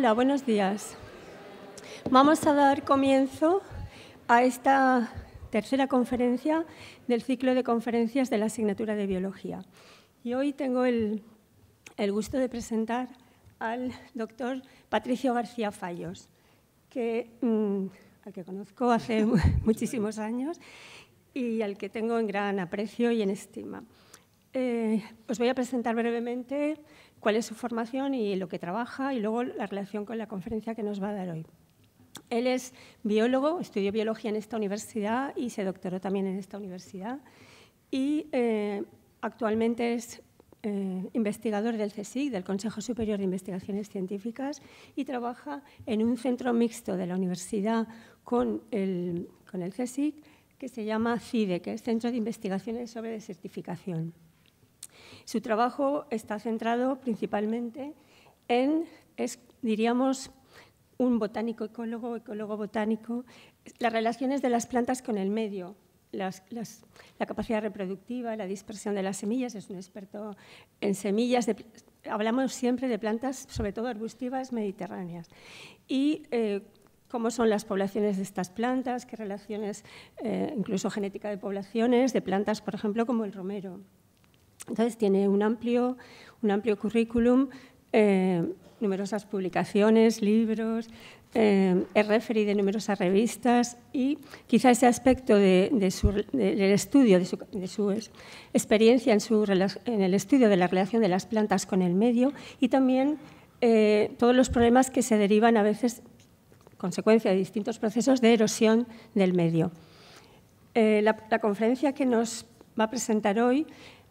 Hola, buenos días. Vamos a dar comienzo a esta tercera conferencia del ciclo de conferencias de la asignatura de biología. Y hoy tengo el, gusto de presentar al doctor Patricio García Fallos, que, mm, al que conozco hace muchísimos años y al que tengo en gran aprecio y en estima. Eh, os voy a presentar brevemente cuál es su formación y lo que trabaja y luego la relación con la conferencia que nos va a dar hoy. Él es biólogo, estudió biología en esta universidad y se doctoró también en esta universidad y eh, actualmente es eh, investigador del CSIC, del Consejo Superior de Investigaciones Científicas, y trabaja en un centro mixto de la universidad con el, con el CSIC que se llama CIDE, que es Centro de Investigaciones sobre Desertificación. Su trabajo está centrado principalmente en, diríamos, un botánico ecólogo, ecólogo botánico, las relaciones de las plantas con el medio, la capacidad reproductiva, la dispersión de las semillas, es un experto en semillas, hablamos siempre de plantas, sobre todo arbustivas mediterráneas, y eh, cómo son las poblaciones de estas plantas, qué relaciones, eh, incluso genética de poblaciones, de plantas, por ejemplo, como el romero. Entonces tiene un amplio, un amplio currículum, eh, numerosas publicaciones, libros, eh, es referee de numerosas revistas y quizá ese aspecto del estudio, de su, experiencia en, el estudio de la relación de las plantas con el medio y también eh, todos los problemas que se derivan a veces, consecuencia de distintos procesos de erosión del medio. la conferencia que nos va a presentar hoy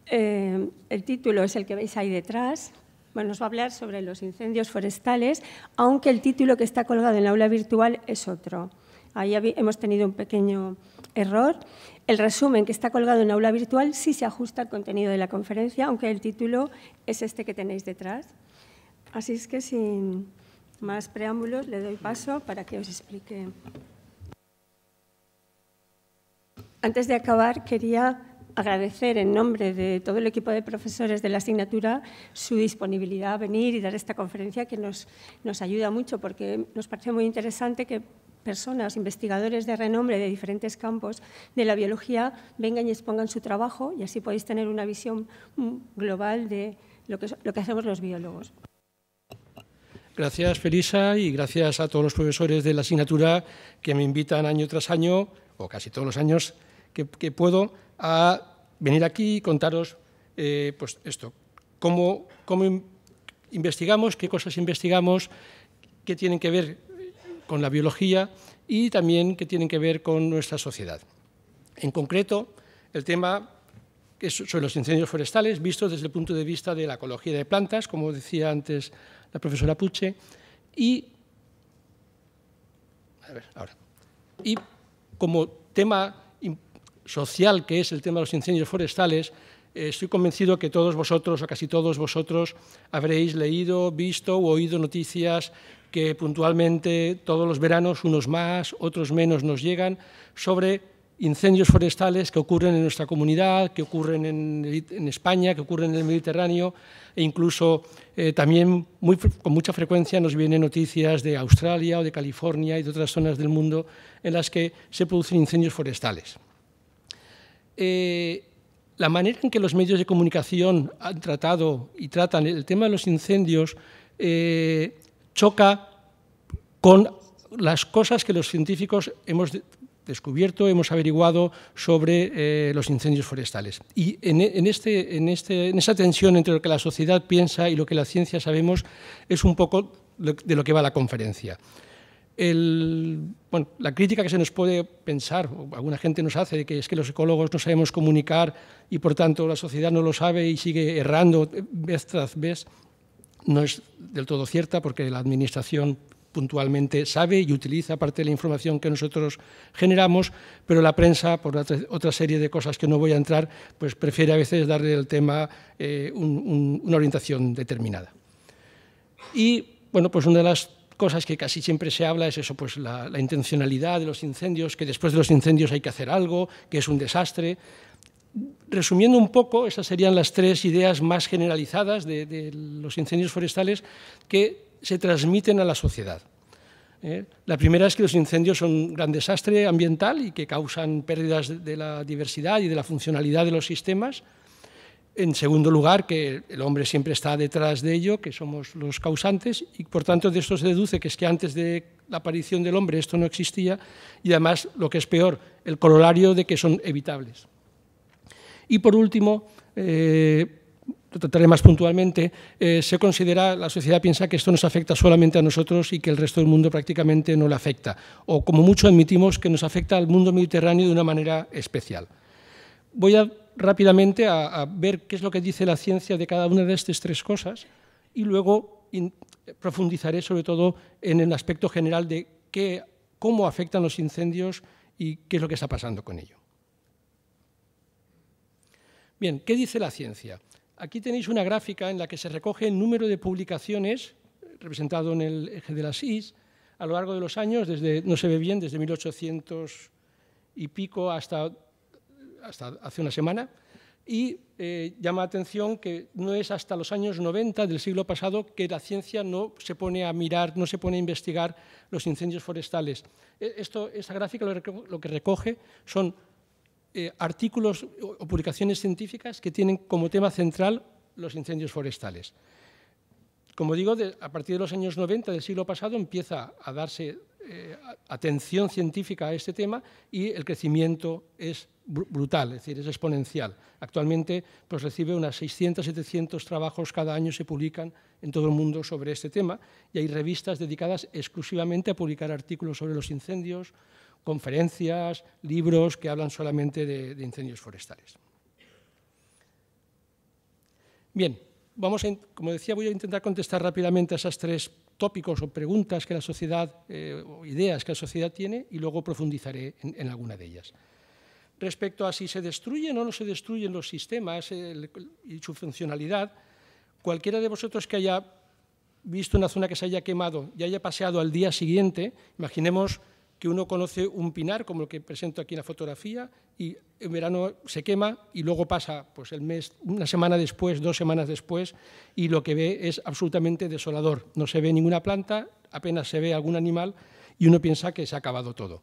eh, el título es el que veis ahí detrás. Bueno, nos va a hablar sobre los incendios forestales, aunque el título que está colgado en la aula virtual es otro. Ahí hemos tenido un pequeño error. El resumen que está colgado en la aula virtual sí se ajusta al contenido de la conferencia, aunque el título es este que tenéis detrás. Así es que sin más preámbulos le doy paso para que os explique. Antes de acabar, quería agradecer en nombre de todo el equipo de profesores de la asignatura su disponibilidad a venir y dar esta conferencia que nos, nos ayuda mucho porque nos parece muy interesante que personas, investigadores de renombre de diferentes campos de la biología, vengan y expongan su trabajo y así podéis tener una visión global de lo que, lo que hacemos los biólogos. Gracias, Felisa, y gracias a todos los profesores de la asignatura que me invitan año tras año, o casi todos los años que, que puedo, a venir aquí y contaros eh, pues esto, cómo, cómo investigamos, qué cosas investigamos, qué tienen que ver con la biología y también qué tienen que ver con nuestra sociedad. En concreto, el tema es sobre los incendios forestales visto desde el punto de vista de la ecología de plantas, como decía antes la profesora Puche, y, y como tema social que es el tema de los incendios forestales, eh, estoy convencido que todos vosotros o casi todos vosotros habréis leído, visto o oído noticias que puntualmente todos los veranos, unos más, otros menos, nos llegan sobre incendios forestales que ocurren en nuestra comunidad, que ocurren en, España, que ocurren en el Mediterráneo e incluso eh, también con mucha frecuencia nos vienen noticias de Australia o de California y de otras zonas del mundo en las que se producen incendios forestales. Eh, la manera en que los medios de comunicación han tratado y tratan el tema de los incendios eh, choca con las cosas que los científicos hemos descubierto, hemos averiguado sobre eh, los incendios forestales. Y en, este, este, en esa tensión entre lo que la sociedad piensa y lo que la ciencia sabemos es un poco de lo que va la conferencia la crítica que se nos puede pensar, o alguna gente nos hace, de que es que los ecólogos no sabemos comunicar y por tanto la sociedad no lo sabe y sigue errando vez tras vez, no es del todo cierta porque la Administración puntualmente sabe y utiliza parte de la información que nosotros generamos, pero la prensa, por otra serie de cosas que no voy a entrar, pues prefiere a veces darle al tema eh, una orientación determinada. Y, bueno, pues una de las cosas que casi siempre se habla es eso, pues la, intencionalidad de los incendios, que después de los incendios hay que hacer algo, que es un desastre. Resumiendo un poco, esas serían las tres ideas más generalizadas de, los incendios forestales que se transmiten a la sociedad. ¿eh? La primera es que los incendios son un gran desastre ambiental y que causan pérdidas de la diversidad y de la funcionalidad de los sistemas, en segundo lugar, que el hombre siempre está detrás de ello, que somos los causantes, y por tanto de esto se deduce que es que antes de la aparición del hombre esto no existía, y además, lo que es peor, el corolario de que son evitables. Y por último, eh, lo trataré más puntualmente, eh, se considera, la sociedad piensa que esto nos afecta solamente a nosotros y que el resto del mundo prácticamente no le afecta, o como mucho admitimos que nos afecta al mundo mediterráneo de una manera especial. Voy a rápidamente a, ver qué es lo que dice la ciencia de cada una de estas tres cosas y luego profundizaré sobre todo en el aspecto general de qué, cómo afectan los incendios y qué es lo que está pasando con ello. Bien, ¿qué dice la ciencia? Aquí tenéis una gráfica en la que se recoge el número de publicaciones, representado en el eje de las Is, a lo largo de los años, desde, no se ve bien, desde 1800 y pico hasta hasta hace una semana, y eh, llama la atención que no es hasta los años 90 del siglo pasado que la ciencia no se pone a mirar, no se pone a investigar los incendios forestales. E-, esto, esta gráfica lo, que recoge son eh, artículos o publicaciones científicas que tienen como tema central los incendios forestales. Como digo, a partir de los años 90 del siglo pasado empieza a darse eh, atención científica a este tema y el crecimiento es brutal, es decir, es exponencial. Actualmente pues, recibe unas 600, 700 trabajos cada año se publican en todo el mundo sobre este tema y hay revistas dedicadas exclusivamente a publicar artículos sobre los incendios, conferencias, libros que hablan solamente de, de incendios forestales. Bien, vamos a, como decía, voy a intentar contestar rápidamente a esas tres tópicos o preguntas que la sociedad, eh, o ideas que la sociedad tiene, y luego profundizaré en, alguna de ellas. Respecto a si se destruyen o no se destruyen los sistemas y su funcionalidad, cualquiera de vosotros que haya visto una zona que se haya quemado y haya paseado al día siguiente, imaginemos que uno conoce un pinar, como el que presento aquí en la fotografía, y en verano se quema y luego pasa pues, el mes, una semana después, dos semanas después, y lo que ve es absolutamente desolador. No se ve ninguna planta, apenas se ve algún animal y uno piensa que se ha acabado todo.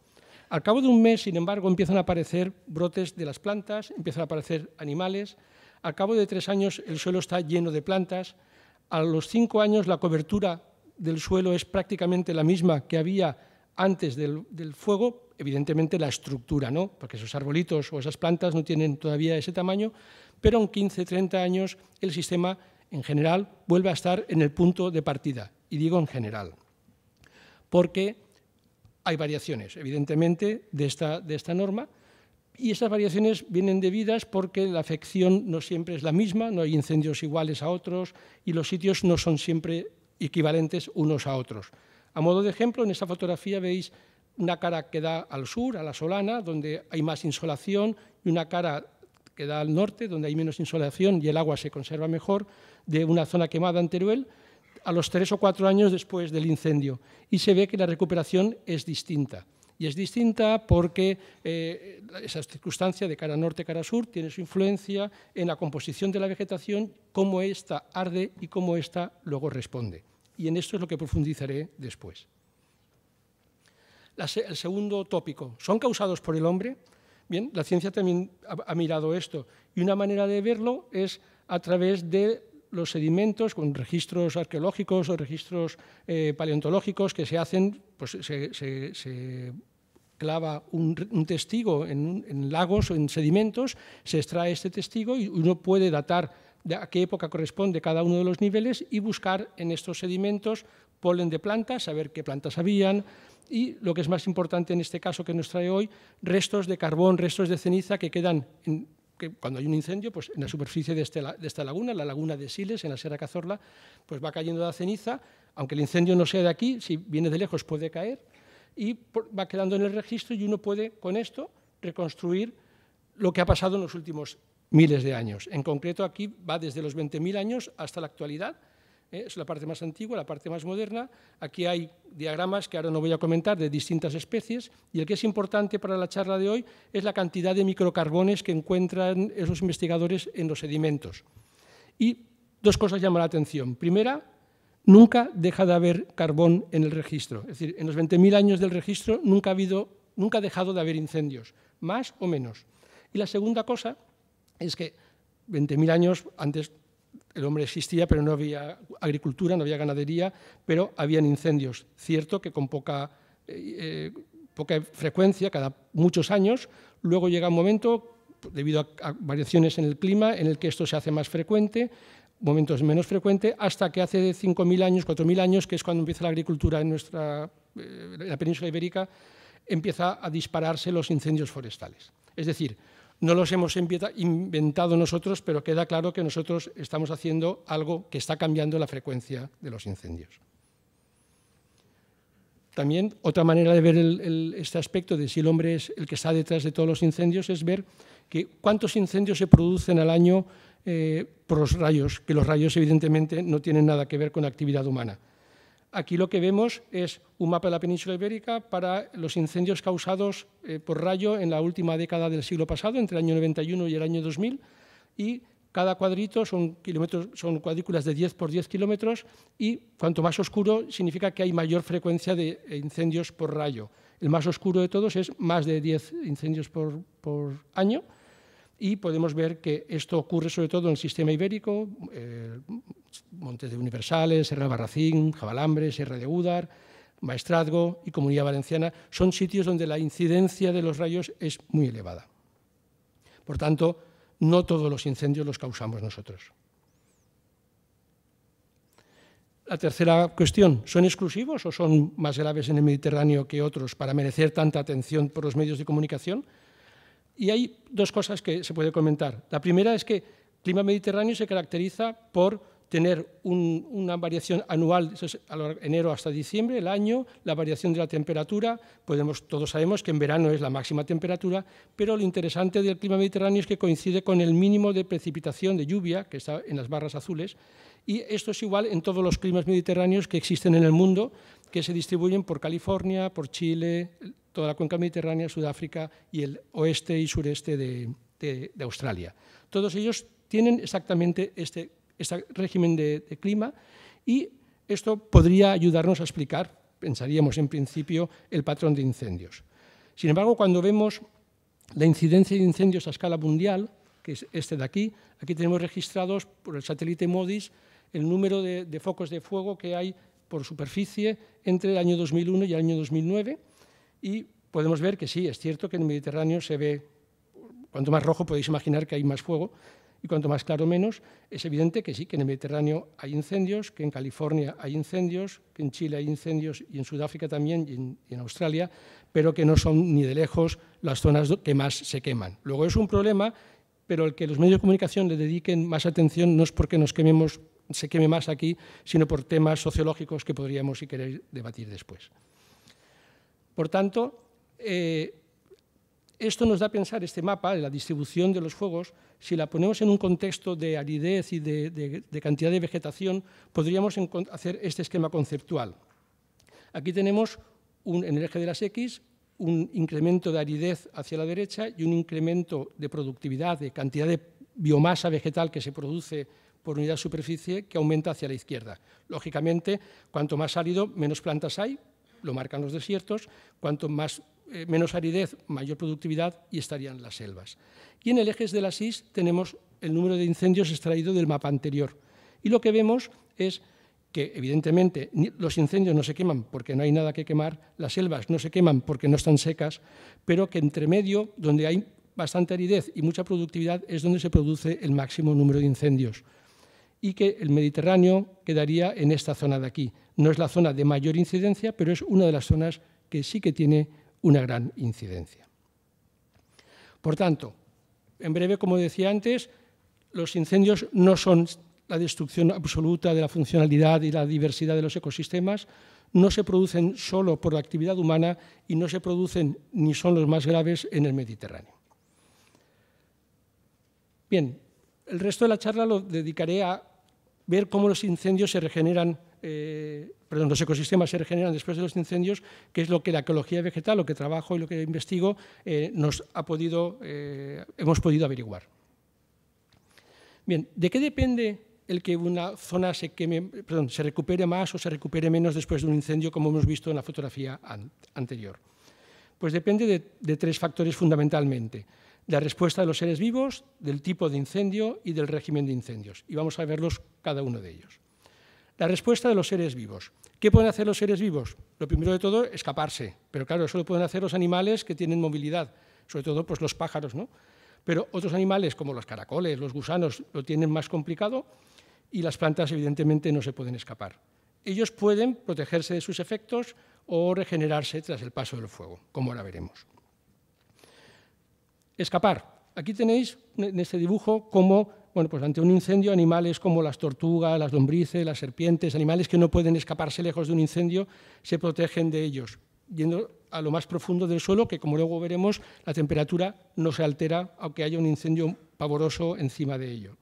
Al cabo de un mes, sin embargo, empiezan a aparecer brotes de las plantas, empiezan a aparecer animales. Al cabo de tres años el suelo está lleno de plantas. A los cinco años la cobertura del suelo es prácticamente la misma que había antes del, fuego, evidentemente la estructura, ¿no? porque esos arbolitos o esas plantas no tienen todavía ese tamaño, pero en 15, 30 años el sistema en general vuelve a estar en el punto de partida, y digo en general, porque hay variaciones, evidentemente, de esta, de esta norma, y esas variaciones vienen debidas porque la afección no siempre es la misma, no hay incendios iguales a otros, y los sitios no son siempre equivalentes unos a otros. A modo de ejemplo, en esta fotografía veis una cara que da al sur, a la solana, donde hay más insolación, y una cara que da al norte, donde hay menos insolación y el agua se conserva mejor, de una zona quemada en Teruel, a los tres o cuatro años después del incendio. Y se ve que la recuperación es distinta. Y es distinta porque eh, esa circunstancia de cara norte, cara sur, tiene su influencia en la composición de la vegetación, cómo ésta arde y cómo ésta luego responde y en esto es lo que profundizaré después. el segundo tópico, ¿son causados por el hombre? Bien, la ciencia también ha, mirado esto y una manera de verlo es a través de los sedimentos con registros arqueológicos o registros eh, paleontológicos que se hacen, pues se, clava un, testigo en, en, lagos o en sedimentos, se extrae este testigo y uno puede datar de a qué época corresponde cada uno de los niveles y buscar en estos sedimentos polen de plantas, saber qué plantas habían y, lo que es más importante en este caso que nos trae hoy, restos de carbón, restos de ceniza que quedan, cuando hay un incendio, pues en la superficie este de, esta laguna, la laguna de Siles, en la Sierra Cazorla, pues va cayendo la ceniza, aunque el incendio no sea de aquí, si viene de lejos puede caer, y va quedando en el registro y uno puede con esto reconstruir lo que ha pasado en los últimos miles de años. En concreto, aquí va desde los 20.000 años hasta la actualidad, ¿eh? es la parte más antigua, la parte más moderna. Aquí hay diagramas que ahora no voy a comentar de distintas especies y el que es importante para la charla de hoy es la cantidad de microcarbones que encuentran esos investigadores en los sedimentos. Y dos cosas llaman la atención. Primera, nunca deja de haber carbón en el registro. Es decir, en los 20.000 años del registro nunca ha, habido, nunca ha dejado de haber incendios, más o menos. Y la segunda cosa es que 20.000 años antes el hombre existía, pero no había agricultura, no había ganadería, pero habían incendios. Cierto que con poca, eh, eh, frecuencia, cada muchos años, luego llega un momento, debido a, variaciones en el clima, en el que esto se hace más frecuente, momentos menos frecuentes, hasta que hace 5.000 años, 4.000 años, que es cuando empieza la agricultura en, nuestra, eh, la península ibérica, empieza a dispararse los incendios forestales. Es decir, no los hemos inventado nosotros, pero queda claro que nosotros estamos haciendo algo que está cambiando la frecuencia de los incendios. También otra manera de ver este aspecto de si el hombre es el que está detrás de todos los incendios es ver que cuántos incendios se producen al año eh, por los rayos, que los rayos evidentemente no tienen nada que ver con la actividad humana. Aquí lo que vemos es un mapa de la península ibérica para los incendios causados eh, por rayo en la última década del siglo pasado, entre el año 91 y el año 2000, y cada cuadrito son, kilómetros, son cuadrículas de 10 por 10 kilómetros y cuanto más oscuro significa que hay mayor frecuencia de eh, incendios por rayo. El más oscuro de todos es más de 10 incendios por, año y podemos ver que esto ocurre sobre todo en el sistema ibérico, eh, montes de Universales, Serra Barracín, Jabalambres, Sierra de Udar, Maestrazgo y Comunidad Valenciana, son sitios donde la incidencia de los rayos es muy elevada. Por tanto, no todos los incendios los causamos nosotros. La tercera cuestión, ¿son exclusivos o son más graves en el Mediterráneo que otros para merecer tanta atención por los medios de comunicación? Y hay dos cosas que se puede comentar. La primera es que el clima mediterráneo se caracteriza por tener una variación anual, eso es enero hasta diciembre, el año, la variación de la temperatura, podemos, todos sabemos que en verano es la máxima temperatura, pero lo interesante del clima mediterráneo es que coincide con el mínimo de precipitación de lluvia, que está en las barras azules, y esto es igual en todos los climas mediterráneos que existen en el mundo, que se distribuyen por California, por Chile, toda la cuenca mediterránea, Sudáfrica y el oeste y sureste de Australia. Todos ellos tienen exactamente este este régimen de, clima y esto podría ayudarnos a explicar, pensaríamos en principio, el patrón de incendios. Sin embargo, cuando vemos la incidencia de incendios a escala mundial, que es este de aquí, aquí tenemos registrados por el satélite MODIS el número de, de focos de fuego que hay por superficie entre el año 2001 y el año 2009 y podemos ver que sí, es cierto que en el Mediterráneo se ve, cuanto más rojo podéis imaginar que hay más fuego, y cuanto más claro menos, es evidente que sí, que en el Mediterráneo hay incendios, que en California hay incendios, que en Chile hay incendios y en Sudáfrica también y en, Australia, pero que no son ni de lejos las zonas que más se queman. Luego es un problema, pero el que los medios de comunicación le dediquen más atención no es porque nos quememos, se queme más aquí, sino por temas sociológicos que podríamos, y querer debatir después. Por tanto, eh, esto nos da a pensar, este mapa, la distribución de los fuegos, si la ponemos en un contexto de aridez y de, cantidad de vegetación, podríamos hacer este esquema conceptual. Aquí tenemos un, en el eje de las X un incremento de aridez hacia la derecha y un incremento de productividad, de cantidad de biomasa vegetal que se produce por unidad de superficie que aumenta hacia la izquierda. Lógicamente, cuanto más árido, menos plantas hay, lo marcan los desiertos, cuanto más eh, menos aridez, mayor productividad y estarían las selvas. Y en el eje de la SIS tenemos el número de incendios extraído del mapa anterior. Y lo que vemos es que evidentemente los incendios no se queman porque no hay nada que quemar, las selvas no se queman porque no están secas, pero que entre medio, donde hay bastante aridez y mucha productividad, es donde se produce el máximo número de incendios. Y que el Mediterráneo quedaría en esta zona de aquí. No es la zona de mayor incidencia, pero es una de las zonas que sí que tiene una gran incidencia. Por tanto, en breve, como decía antes, los incendios no son la destrucción absoluta de la funcionalidad y la diversidad de los ecosistemas, no se producen solo por la actividad humana y no se producen ni son los más graves en el Mediterráneo. Bien, el resto de la charla lo dedicaré a ver cómo los incendios se regeneran eh, perdón, los ecosistemas se regeneran después de los incendios, que es lo que la ecología vegetal, lo que trabajo y lo que investigo, eh, nos ha podido, eh, hemos podido averiguar. Bien, ¿de qué depende el que una zona se, queme, se recupere más o se recupere menos después de un incendio, como hemos visto en la fotografía anterior? Pues depende de tres factores fundamentalmente la respuesta de los seres vivos, del tipo de incendio y del régimen de incendios. Y vamos a verlos cada uno de ellos. La respuesta de los seres vivos. ¿Qué pueden hacer los seres vivos? Lo primero de todo, escaparse. Pero claro, eso lo pueden hacer los animales que tienen movilidad, sobre todo pues, los pájaros. ¿no? Pero otros animales, como los caracoles, los gusanos, lo tienen más complicado y las plantas, evidentemente, no se pueden escapar. Ellos pueden protegerse de sus efectos o regenerarse tras el paso del fuego, como ahora veremos. Escapar. Aquí tenéis en este dibujo cómo bueno, pues ante un incendio, animales como las tortugas, las lombrices, las serpientes, animales que no pueden escaparse lejos de un incendio, se protegen de ellos, yendo a lo más profundo del suelo, que como luego veremos, la temperatura no se altera, aunque haya un incendio pavoroso encima de ello.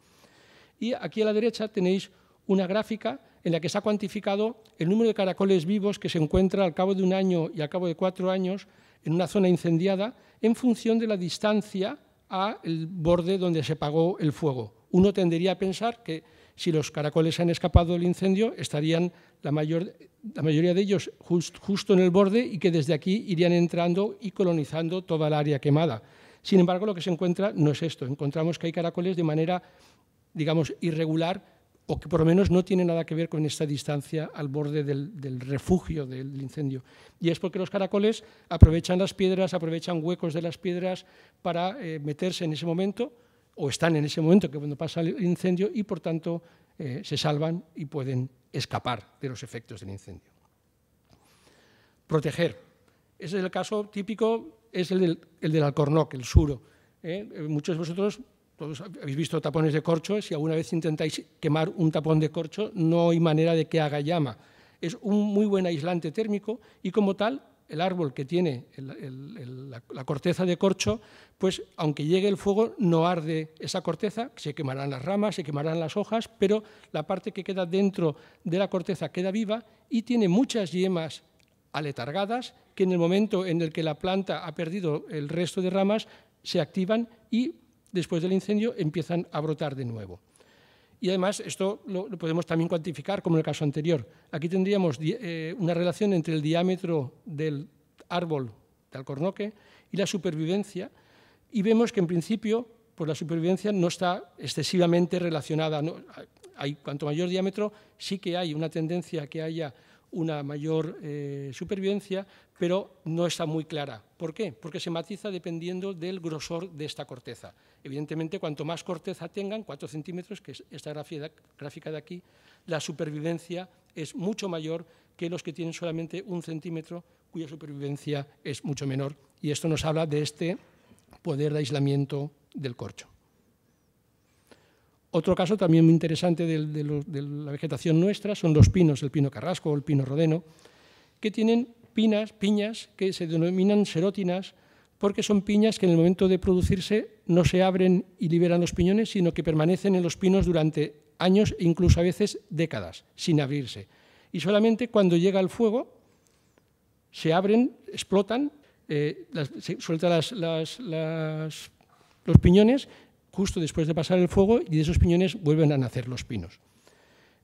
Y aquí a la derecha tenéis una gráfica en la que se ha cuantificado el número de caracoles vivos que se encuentra al cabo de un año y al cabo de cuatro años en una zona incendiada en función de la distancia al borde donde se apagó el fuego uno tendería a pensar que si los caracoles han escapado del incendio, estarían la, mayor, la mayoría de ellos justo en el borde y que desde aquí irían entrando y colonizando toda la área quemada. Sin embargo, lo que se encuentra no es esto. Encontramos que hay caracoles de manera, digamos, irregular o que por lo menos no tiene nada que ver con esta distancia al borde del, refugio del incendio. Y es porque los caracoles aprovechan las piedras, aprovechan huecos de las piedras para eh, meterse en ese momento, o están en ese momento que cuando pasa el incendio y por tanto eh, se salvan y pueden escapar de los efectos del incendio. Proteger. Ese es el caso típico, es el del, alcornoc, el suro. ¿eh? Eh, muchos de vosotros todos habéis visto tapones de corcho, si alguna vez intentáis quemar un tapón de corcho, no hay manera de que haga llama. Es un muy buen aislante térmico y como tal el árbol que tiene la, la, corteza de corcho, pues aunque llegue el fuego no arde esa corteza, se quemarán las ramas, se quemarán las hojas, pero la parte que queda dentro de la corteza queda viva y tiene muchas yemas aletargadas que en el momento en el que la planta ha perdido el resto de ramas se activan y después del incendio empiezan a brotar de nuevo. Y además esto lo, podemos también cuantificar como en el caso anterior. Aquí tendríamos eh, una relación entre el diámetro del árbol de alcornoque y la supervivencia y vemos que en principio pues la supervivencia no está excesivamente relacionada. hay, cuanto mayor diámetro, sí que hay una tendencia que haya una mayor eh, supervivencia, pero no está muy clara. ¿Por qué? Porque se matiza dependiendo del grosor de esta corteza. Evidentemente, cuanto más corteza tengan, cuatro centímetros, que es esta gráfica de aquí, la supervivencia es mucho mayor que los que tienen solamente un centímetro, cuya supervivencia es mucho menor. Y esto nos habla de este poder de aislamiento del corcho. Otro caso también muy interesante de, la vegetación nuestra son los pinos, el pino carrasco o el pino rodeno, que tienen pinas, piñas que se denominan serótinas porque son piñas que en el momento de producirse no se abren y liberan los piñones, sino que permanecen en los pinos durante años e incluso a veces décadas sin abrirse. Y solamente cuando llega el fuego se abren, explotan, eh, se sueltan los piñones justo después de pasar el fuego y de esos piñones vuelven a nacer los pinos.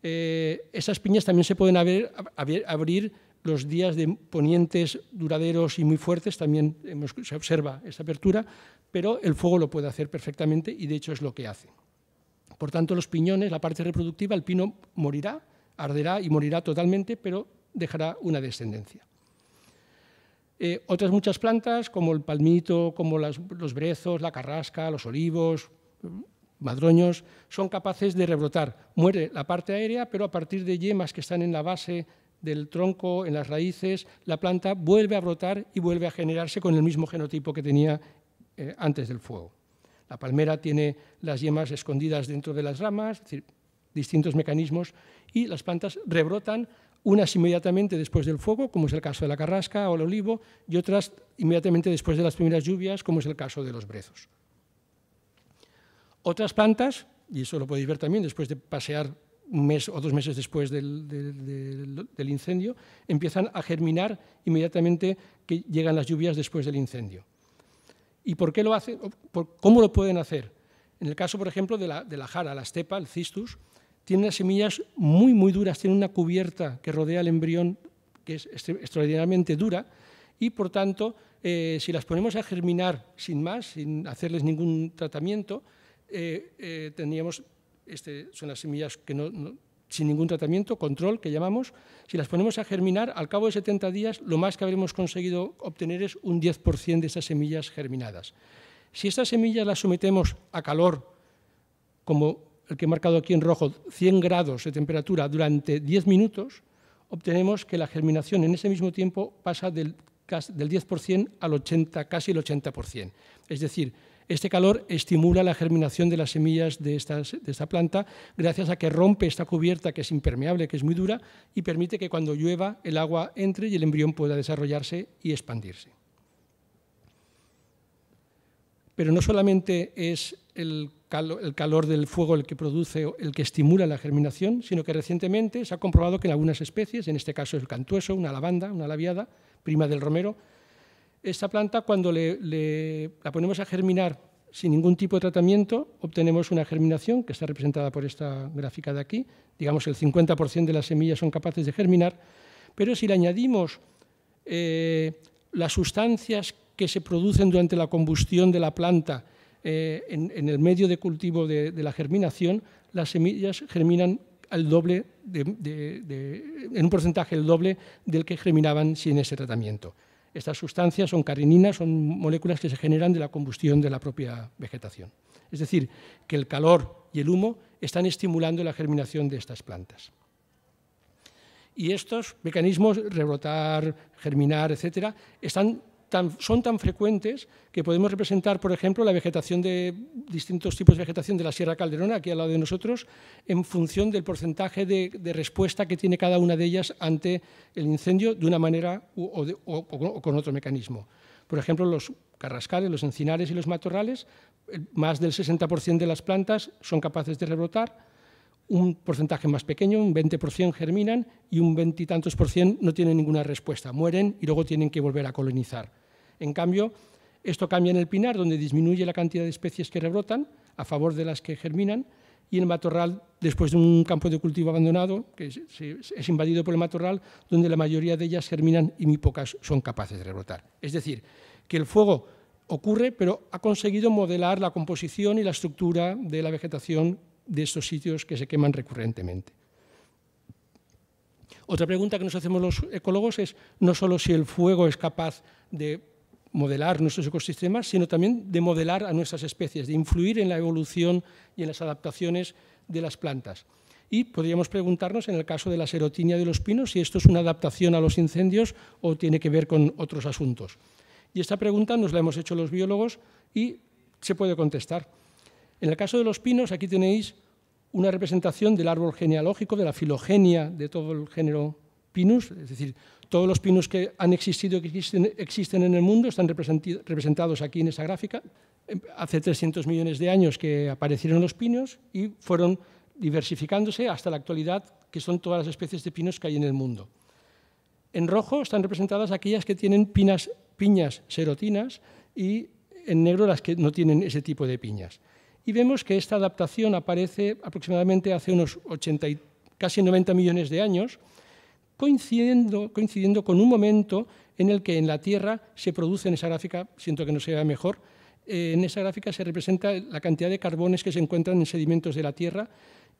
Eh, esas piñas también se pueden abrir los días de ponientes duraderos y muy fuertes, también se observa esa apertura, pero el fuego lo puede hacer perfectamente y de hecho es lo que hace. Por tanto, los piñones, la parte reproductiva, el pino morirá, arderá y morirá totalmente, pero dejará una descendencia. Eh, otras muchas plantas, como el palmito, como los brezos, la carrasca, los olivos, madroños, son capaces de rebrotar. Muere la parte aérea, pero a partir de yemas que están en la base del tronco, en las raíces, la planta vuelve a brotar y vuelve a generarse con el mismo genotipo que tenía eh, antes del fuego. La palmera tiene las yemas escondidas dentro de las ramas, es decir, distintos mecanismos, y las plantas rebrotan unas inmediatamente después del fuego, como es el caso de la carrasca o el olivo, y otras inmediatamente después de las primeras lluvias, como es el caso de los brezos. Otras plantas, y eso lo podéis ver también después de pasear un mes o dos meses después del, incendio, empiezan a germinar inmediatamente que llegan las lluvias después del incendio. ¿Y por qué lo hacen? ¿Cómo lo pueden hacer? En el caso, por ejemplo, de la, de la jara, la estepa, el cistus, tiene unas semillas muy, muy duras, tiene una cubierta que rodea el embrión que es extraordinariamente dura y, por tanto, eh, si las ponemos a germinar sin más, sin hacerles ningún tratamiento, eh, eh, teníamos, este, son las semillas que no, sin ningún tratamiento, control, que llamamos, si las ponemos a germinar, al cabo de 70 días, lo más que habremos conseguido obtener es un 10% de esas semillas germinadas. Si estas semillas las sometemos a calor, como el que he marcado aquí en rojo, 100 grados de temperatura durante 10 minutos, obtenemos que la germinación en ese mismo tiempo pasa del, del 10% al 80, casi el 80%. Es decir, este calor estimula la germinación de las semillas de, esta planta gracias a que rompe esta cubierta que es impermeable, que es muy dura, y permite que cuando llueva el agua entre y el embrión pueda desarrollarse y expandirse. Pero no solamente es el, calor del fuego el que produce, o el que estimula la germinación, sino que recientemente se ha comprobado que en algunas especies, en este caso el cantueso, una lavanda, una labiada, prima del romero, esta planta, cuando la ponemos a germinar sin ningún tipo de tratamiento, obtenemos una germinación que está representada por esta gráfica de aquí. Digamos, que el 50% de las semillas son capaces de germinar, pero si le añadimos eh, las sustancias que se producen durante la combustión de la planta eh, en, el medio de cultivo de, la germinación, las semillas germinan al doble en un porcentaje el doble del que germinaban sin ese tratamiento. Estas sustancias son carininas, son moléculas que se generan de la combustión de la propia vegetación. Es decir, que el calor y el humo están estimulando la germinación de estas plantas. Y estos mecanismos, rebrotar, germinar, etcétera, están son tan frecuentes que podemos representar, por ejemplo, la vegetación de distintos tipos de vegetación de la Sierra Calderona, aquí al lado de nosotros, en función del porcentaje de, respuesta que tiene cada una de ellas ante el incendio de una manera o, con otro mecanismo. Por ejemplo, los carrascales, los encinares y los matorrales, más del 60% de las plantas son capaces de rebrotar, un porcentaje más pequeño, un 20% germinan y un veintitantos por ciento no tienen ninguna respuesta, mueren y luego tienen que volver a colonizar. En cambio, esto cambia en el pinar, donde disminuye la cantidad de especies que rebrotan a favor de las que germinan, y en el matorral, después de un campo de cultivo abandonado, que es, invadido por el matorral, donde la mayoría de ellas germinan y muy pocas son capaces de rebrotar. Es decir, que el fuego ocurre, pero ha conseguido modelar la composición y la estructura de la vegetación de estos sitios que se queman recurrentemente. Otra pregunta que nos hacemos los ecólogos es no solo si el fuego es capaz de modelar nuestros ecosistemas, sino también de modelar a nuestras especies, de influir en la evolución y en las adaptaciones de las plantas. Y podríamos preguntarnos, en el caso de la serotinia de los pinos, si esto es una adaptación a los incendios o tiene que ver con otros asuntos. Y esta pregunta nos la hemos hecho los biólogos y se puede contestar. En el caso de los pinos, aquí tenéis una representación del árbol genealógico, de la filogenia de todo el género pinus, es decir, todos los pinos que han existido y que existen, en el mundo están representados aquí en esa gráfica. Em, hace 300 millones de años que aparecieron los pinos y fueron diversificándose hasta la actualidad, que son todas las especies de pinos que hay en el mundo. En rojo están representadas aquellas que tienen pinas, piñas serotinas y en negro las que no tienen ese tipo de piñas. Y vemos que esta adaptación aparece aproximadamente hace unos 80 y, casi 90 millones de años, coincidiendo, coincidiendo con un momento en el que en la Tierra se produce en esa gráfica, siento que no sea mejor, eh, en esa gráfica se representa la cantidad de carbones que se encuentran en sedimentos de la Tierra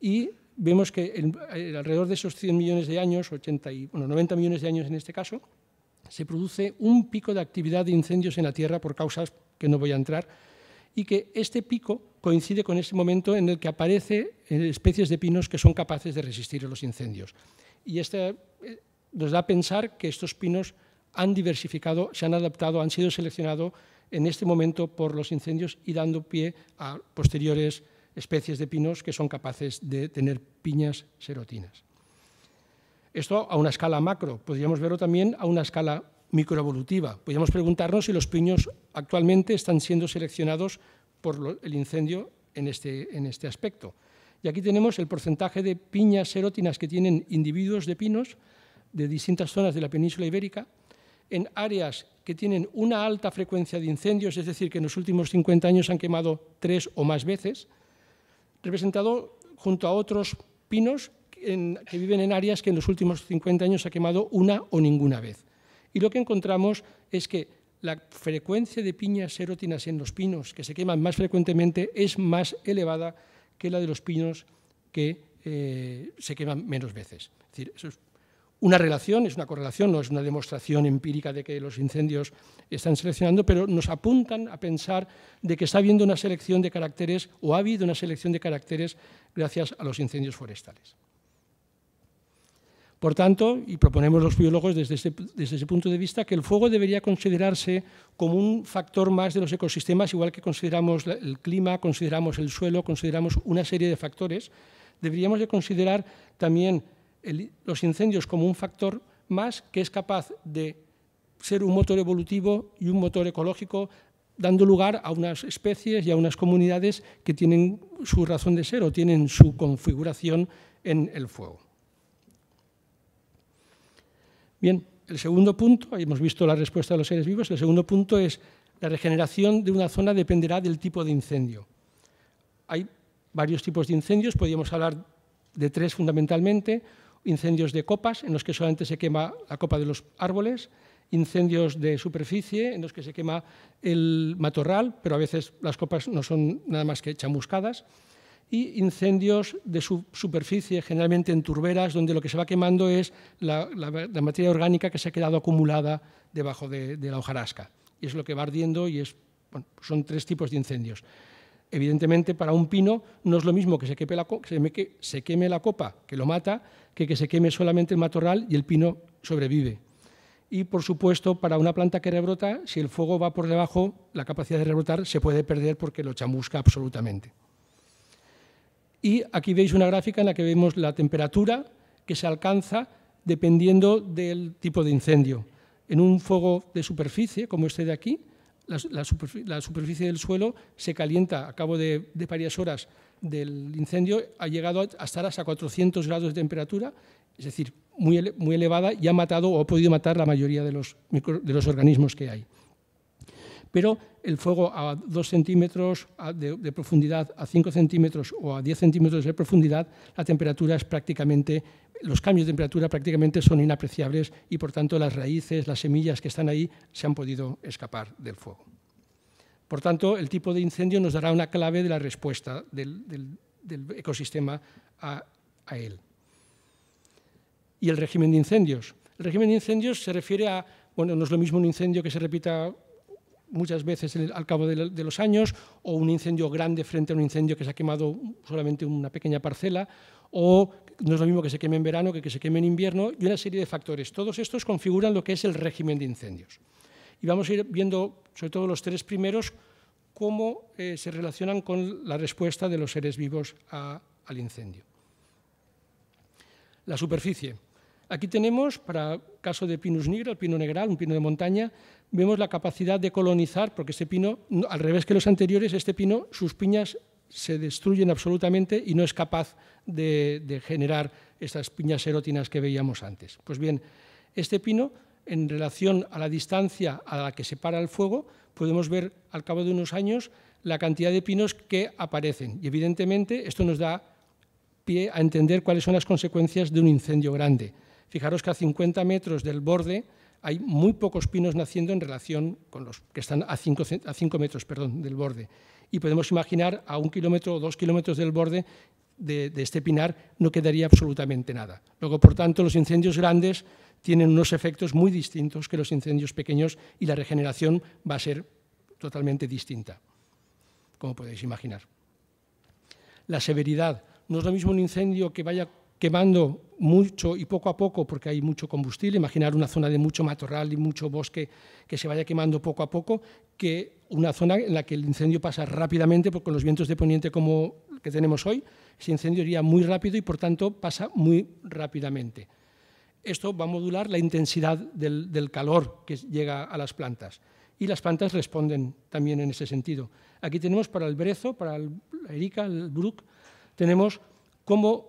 y vemos que eh, alrededor de esos 100 millones de años, 80 y, bueno, 90 millones de años en este caso, se produce un pico de actividad de incendios en la Tierra por causas que no voy a entrar, y que este pico coincide con ese momento en el que aparecen eh, especies de pinos que son capaces de resistir los incendios y esto eh, nos da a pensar que estos pinos han diversificado, se han adaptado, han sido seleccionados en este momento por los incendios y dando pie a posteriores especies de pinos que son capaces de tener piñas serotinas. Esto a una escala macro, podríamos verlo también a una escala microevolutiva. Podríamos preguntarnos si los piños actualmente están siendo seleccionados por el incendio en este, este aspecto. Y aquí tenemos el porcentaje de piñas serótinas que tienen individuos de pinos de distintas zonas de la península ibérica, en áreas que tienen una alta frecuencia de incendios, es decir, que en los últimos 50 años han quemado tres o más veces, representado junto a otros pinos que viven en áreas que en los últimos 50 años ha quemado una o ninguna vez. Y lo que encontramos es que la frecuencia de piñas serótinas en los pinos que se queman más frecuentemente es más elevada que la de los pinos que eh, se queman menos veces. Es decir, eso es una relación, es una correlación, no es una demostración empírica de que los incendios están seleccionando, pero nos apuntan a pensar de que está habiendo una selección de caracteres o ha habido una selección de caracteres gracias a los incendios forestales. Por tanto, y proponemos los biólogos desde ese, punto de vista, que el fuego debería considerarse como un factor más de los ecosistemas, igual que consideramos el clima, consideramos el suelo, consideramos una serie de factores. Deberíamos de considerar también los incendios como un factor más que es capaz de ser un motor evolutivo y un motor ecológico, dando lugar a unas especies y a unas comunidades que tienen su razón de ser o tienen su configuración en el fuego. Bien, el segundo punto, hemos visto la respuesta de los seres vivos, el segundo punto es la regeneración de una zona dependerá del tipo de incendio. Hay varios tipos de incendios, podríamos hablar de tres fundamentalmente, incendios de copas, en los que solamente se quema la copa de los árboles, incendios de superficie, en los que se quema el matorral, pero a veces las copas no son nada más que chamuscadas, y incendios de superficie, generalmente en turberas, donde lo que se va quemando es la, materia orgánica que se ha quedado acumulada debajo de, la hojarasca. Y es lo que va ardiendo y son tres tipos de incendios. Evidentemente, para un pino no es lo mismo que se, queme la, se queme la copa, que lo mata, que que se queme solamente el matorral y el pino sobrevive. Y, por supuesto, para una planta que rebrota, si el fuego va por debajo, la capacidad de rebrotar se puede perder porque lo chamusca absolutamente. Y aquí veis una gráfica en la que vemos la temperatura que se alcanza dependiendo del tipo de incendio. En un fuego de superficie, como este de aquí, la, superficie del suelo se calienta a cabo de, varias horas del incendio, ha llegado a estar hasta 400 grados de temperatura, es decir, muy, elevada y ha matado o ha podido matar la mayoría de los organismos que hay pero el fuego a 2 centímetros de, profundidad, a 5 centímetros o a 10 centímetros de profundidad, la temperatura es prácticamente, los cambios de temperatura prácticamente son inapreciables y por tanto las raíces, las semillas que están ahí se han podido escapar del fuego. Por tanto, el tipo de incendio nos dará una clave de la respuesta del, ecosistema a él. Y el régimen de incendios. El régimen de incendios se refiere a, bueno, no es lo mismo un incendio que se repita muchas veces al cabo de los años, o un incendio grande frente a un incendio que se ha quemado solamente una pequeña parcela, o no es lo mismo que se queme en verano que que se queme en invierno, y una serie de factores. Todos estos configuran lo que es el régimen de incendios. Y vamos a ir viendo, sobre todo los tres primeros, cómo eh, se relacionan con la respuesta de los seres vivos al incendio. La superficie. Aquí tenemos, para caso de Pinus nigra, el pino negral, un pino de montaña, vemos la capacidad de colonizar, porque este pino, al revés que los anteriores, este pino, sus piñas se destruyen absolutamente y no es capaz de, generar estas piñas erótinas que veíamos antes. Pues bien, este pino, en relación a la distancia a la que separa el fuego, podemos ver al cabo de unos años la cantidad de pinos que aparecen. Y evidentemente esto nos da pie a entender cuáles son las consecuencias de un incendio grande. Fijaros que a 50 metros del borde hay muy pocos pinos naciendo en relación con los que están a 5 cinco metros del borde. Y podemos imaginar a un kilómetro o dos kilómetros del borde de, de, este pinar no quedaría absolutamente nada. Luego, por tanto, los incendios grandes tienen unos efectos muy distintos que los incendios pequeños y la regeneración va a ser totalmente distinta, como podéis imaginar. La severidad. No es lo mismo un incendio que vaya quemando mucho y poco a poco, porque hay mucho combustible, imaginar una zona de mucho matorral y mucho bosque que se vaya quemando poco a poco, que una zona en la que el incendio pasa rápidamente, porque con los vientos de poniente como que tenemos hoy, se incendiaría muy rápido y por tanto pasa muy rápidamente. Esto va a modular la intensidad del, calor que llega a las plantas y las plantas responden también en ese sentido. Aquí tenemos para el brezo, para el, la erica, el brook, tenemos cómo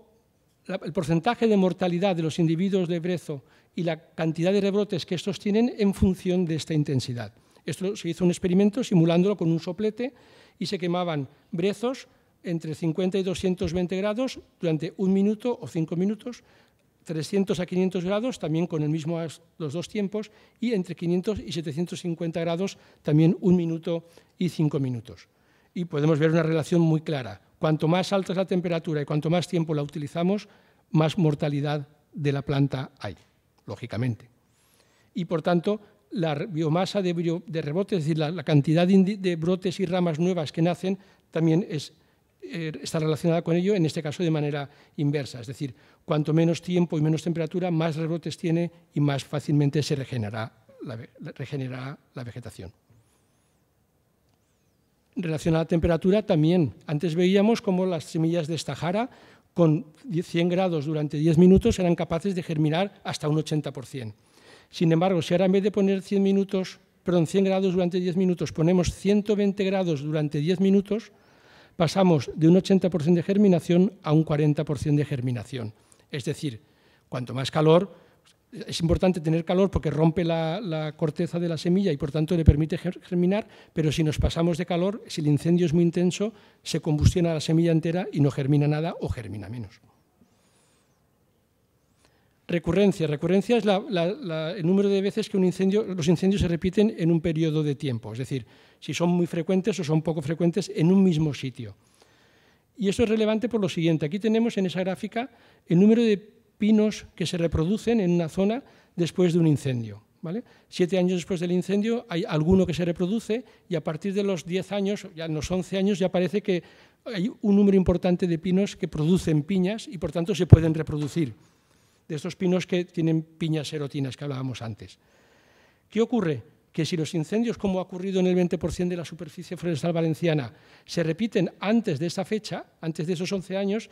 el porcentaje de mortalidad de los individuos de brezo y la cantidad de rebrotes que estos tienen en función de esta intensidad. Esto se hizo un experimento simulándolo con un soplete y se quemaban brezos entre 50 y 220 grados durante un minuto o cinco minutos, 300 a 500 grados también con el mismo los dos tiempos y entre 500 y 750 grados también un minuto y cinco minutos. Y podemos ver una relación muy clara Cuanto más alta es la temperatura y cuanto más tiempo la utilizamos, más mortalidad de la planta hay, lógicamente. Y por tanto, la biomasa de, rebote, es decir, la, cantidad de, brotes y ramas nuevas que nacen, también er, está relacionada con ello, en este caso de manera inversa. Es decir, cuanto menos tiempo y menos temperatura, más rebotes tiene y más fácilmente se regenera la vegetación en relación a la temperatura también. Antes veíamos cómo las semillas de jara con 100 grados durante 10 minutos eran capaces de germinar hasta un 80%. Sin embargo, si ahora en vez de poner 100 minutos, 100 grados durante 10 minutos, ponemos 120 grados durante 10 minutos, pasamos de un 80% de germinación a un 40% de germinación. Es decir, cuanto más calor, es importante tener calor porque rompe la, corteza de la semilla y por tanto le permite germinar, pero si nos pasamos de calor, si el incendio es muy intenso, se combustiona la semilla entera y no germina nada o germina menos. Recurrencia. Recurrencia es el número de veces que un incendio, los incendios se repiten en un periodo de tiempo, es decir, si son muy frecuentes o son poco frecuentes en un mismo sitio. Y eso es relevante por lo siguiente. Aquí tenemos en esa gráfica el número de pinos que se reproducen en una zona después de un incendio. ¿Vale? Siete años después del incendio hay alguno que se reproduce y a partir de los 10 años, ya en los 11 años, ya parece que hay un número importante de pinos que producen piñas y por tanto se pueden reproducir, de estos pinos que tienen piñas serotinas que hablábamos antes. ¿Qué ocurre? Que si los incendios, como ha ocurrido en el 20% de la superficie forestal valenciana, se repiten antes de esa fecha, antes de esos 11 años,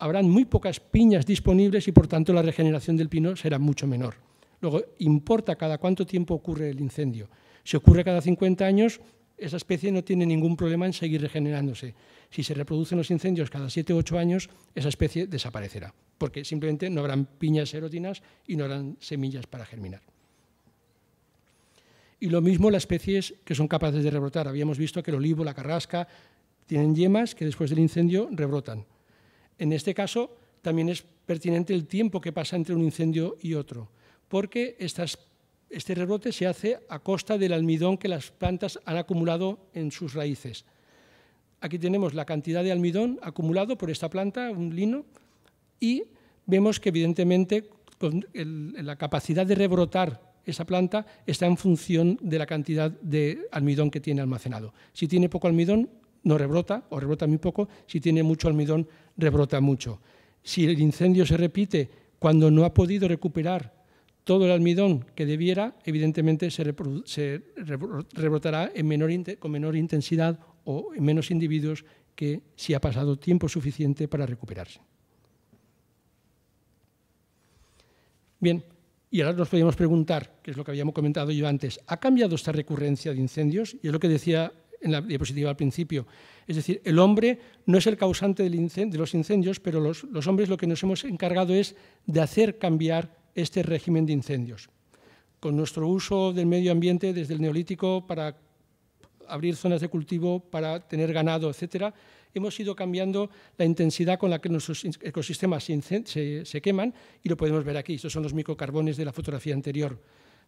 habrán muy pocas piñas disponibles y por tanto la regeneración del pino será mucho menor. Luego, importa cada cuánto tiempo ocurre el incendio. Si ocurre cada 50 años, esa especie no tiene ningún problema en seguir regenerándose. Si se reproducen los incendios cada 7 u 8 años, esa especie desaparecerá, porque simplemente no habrán piñas erótinas y no habrán semillas para germinar. Y lo mismo las especies que son capaces de rebrotar. Habíamos visto que el olivo, la carrasca, tienen yemas que después del incendio rebrotan. En este caso, también es pertinente el tiempo que pasa entre un incendio y otro, porque este rebrote se hace a costa del almidón que las plantas han acumulado en sus raíces. Aquí tenemos la cantidad de almidón acumulado por esta planta, un lino, y vemos que evidentemente la capacidad de rebrotar esa planta está en función de la cantidad de almidón que tiene almacenado. Si tiene poco almidón, no rebrota o rebrota muy poco. Si tiene mucho almidón, rebrota mucho. Si el incendio se repite cuando no ha podido recuperar todo el almidón que debiera, evidentemente se, rebrotará con menor intensidad o en menos individuos que si ha pasado tiempo suficiente para recuperarse. Bien, y ahora nos podemos preguntar, que es lo que habíamos comentado yo antes, ¿ha cambiado esta recurrencia de incendios? Y es lo que decía en la diapositiva al principio. Es decir, el hombre no es el causante del de los incendios, pero los, hombres lo que nos hemos encargado es de hacer cambiar este régimen de incendios. Con nuestro uso del medio ambiente desde el neolítico para abrir zonas de cultivo, para tener ganado, etcétera, hemos ido cambiando la intensidad con la que nuestros ecosistemas se, se, queman y lo podemos ver aquí. Estos son los microcarbones de la fotografía anterior.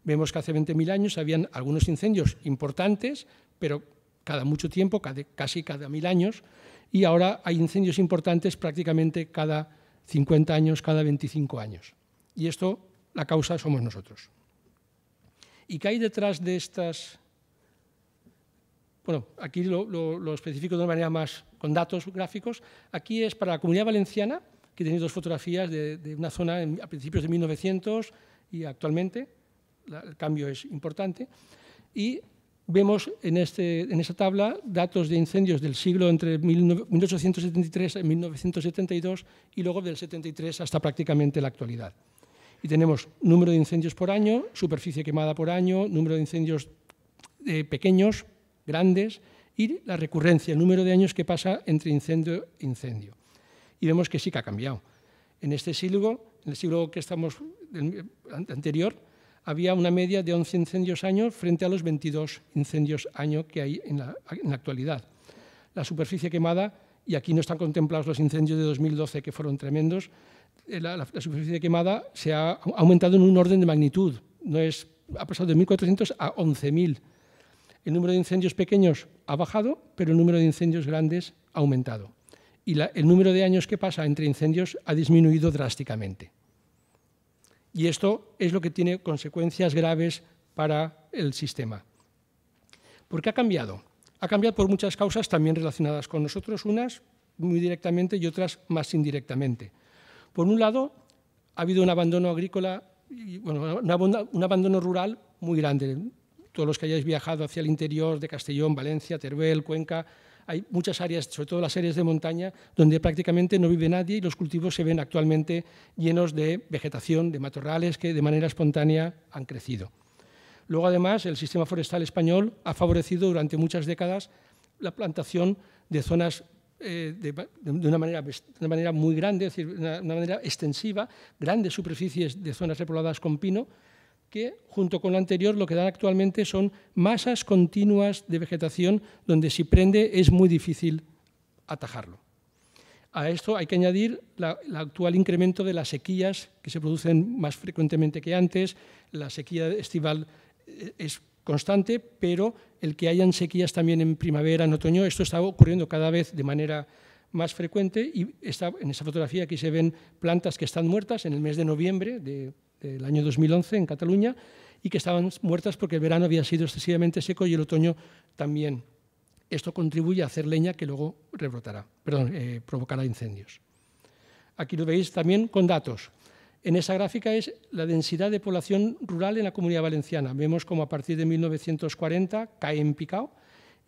Vemos que hace 20.000 años habían algunos incendios importantes, pero cada mucho tiempo, casi cada mil años, y ahora hay incendios importantes prácticamente cada 50 años, cada 25 años. Y esto, la causa somos nosotros. ¿Y qué hay detrás de estas bueno, aquí lo, especifico de una manera más con datos gráficos. Aquí es para la comunidad valenciana, que tenéis dos fotografías de, una zona a principios de 1900 y actualmente, el cambio es importante. Y vemos en, esta tabla datos de incendios del siglo entre 1873 y 1972 y luego del 73 hasta prácticamente la actualidad. Y tenemos número de incendios por año, superficie quemada por año, número de incendios eh, pequeños, grandes y la recurrencia, el número de años que pasa entre incendio e incendio. Y vemos que sí que ha cambiado. En este siglo, en el siglo que estamos anterior, había una media de 11 incendios año frente a los 22 incendios año que hay en la, actualidad. La superficie quemada, y aquí no están contemplados los incendios de 2012 que fueron tremendos, eh, la, superficie quemada se ha aumentado en un orden de magnitud, ha pasado de 1.400 a 11.000. El número de incendios pequeños ha bajado, pero el número de incendios grandes ha aumentado. Y el número de años que pasa entre incendios ha disminuido drásticamente. Y esto es lo que tiene consecuencias graves para el sistema. ¿Por qué ha cambiado? Ha cambiado por muchas causas también relacionadas con nosotros, unas muy directamente y otras más indirectamente. Por un lado, ha habido un abandono agrícola, y, bueno, un abandono rural muy grande. Todos los que hayáis viajado hacia el interior de Castellón, Valencia, Teruel, Cuenca, hay muchas áreas, sobre todo las áreas de montaña, donde prácticamente no vive nadie y los cultivos se ven actualmente llenos de vegetación, de matorrales que de manera espontánea han crecido. Luego, además, el sistema forestal español ha favorecido durante muchas décadas la plantación de zonas eh, de, una manera, muy grande, es decir, de una manera extensiva, grandes superficies de zonas repobladas con pino, que, junto con lo anterior, lo que dan actualmente son masas continuas de vegetación donde si prende es muy difícil atajarlo. A esto hay que añadir el actual incremento de las sequías que se producen más frecuentemente que antes. La sequía estival eh, es constante, pero el que hayan sequías también en primavera, en otoño, esto está ocurriendo cada vez de manera más frecuente y está, en esa fotografía aquí se ven plantas que están muertas en el mes de noviembre de el año 2011 en Cataluña y que estaban muertas porque el verano había sido excesivamente seco y el otoño también. Esto contribuye a hacer leña que luego rebrotará, perdón, eh, provocará incendios. Aquí lo veis también con datos. En esa gráfica es la densidad de población rural en la comunidad valenciana. Vemos como a partir de 1940 cae en picado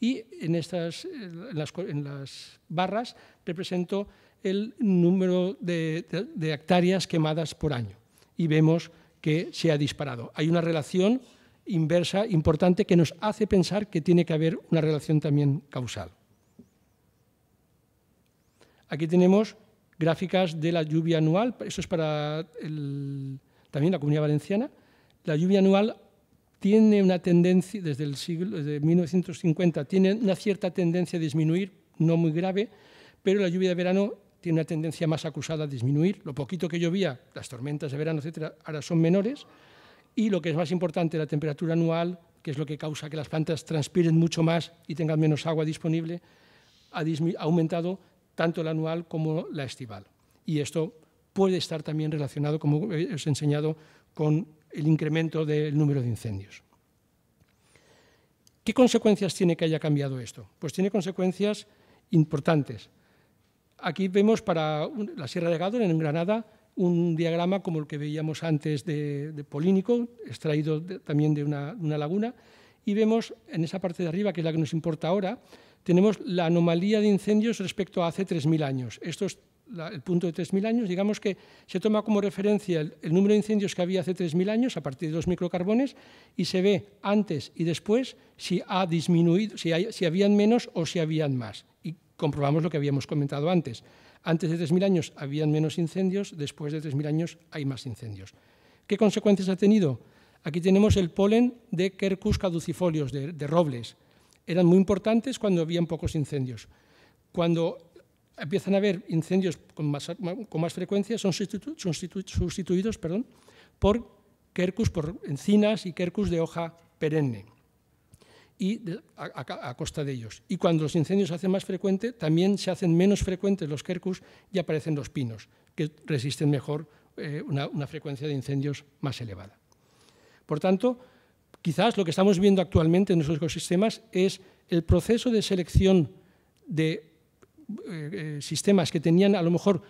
y en, estas, en, las, barras represento el número de hectáreas quemadas por año y vemos que se ha disparado. Hay una relación inversa importante que nos hace pensar que tiene que haber una relación también causal. Aquí tenemos gráficas de la lluvia anual, eso es para también la comunidad valenciana. La lluvia anual tiene una tendencia, desde el siglo de 1950, tiene una cierta tendencia a disminuir, no muy grave, pero la lluvia de verano tiene una tendencia más acusada a disminuir. Lo poquito que llovía, las tormentas de verano, etcétera, ahora son menores. Y lo que es más importante, la temperatura anual, que es lo que causa que las plantas transpiren mucho más y tengan menos agua disponible, ha, ha aumentado tanto la anual como la estival. Y esto puede estar también relacionado, como os he enseñado, con el incremento del número de incendios. ¿Qué consecuencias tiene que haya cambiado esto? Pues tiene consecuencias importantes. Aquí vemos para la Sierra de Gádor, en Granada, un diagrama como el que veíamos antes de, Polínico, extraído también de una, laguna, y vemos en esa parte de arriba, que es la que nos importa ahora, tenemos la anomalía de incendios respecto a hace 3.000 años. Esto es el punto de 3.000 años. Digamos que se toma como referencia el, número de incendios que había hace 3.000 años a partir de los microcarbones y se ve antes y después si ha disminuido, si, si habían menos o si habían más comprobamos lo que habíamos comentado antes. Antes de 3.000 años habían menos incendios, después de 3.000 años hay más incendios. ¿Qué consecuencias ha tenido? Aquí tenemos el polen de Quercus caducifolios, de, robles. Eran muy importantes cuando habían pocos incendios. Cuando empiezan a haber incendios con más, frecuencia, son, sustituidos perdón, por Quercus, por encinas y Quercus de hoja perenne y a, costa de ellos. Y cuando los incendios se hacen más frecuentes, también se hacen menos frecuentes los quercus y aparecen los pinos, que resisten mejor eh, una, frecuencia de incendios más elevada. Por tanto, quizás lo que estamos viendo actualmente en nuestros ecosistemas es el proceso de selección de eh, eh, sistemas que tenían a lo mejor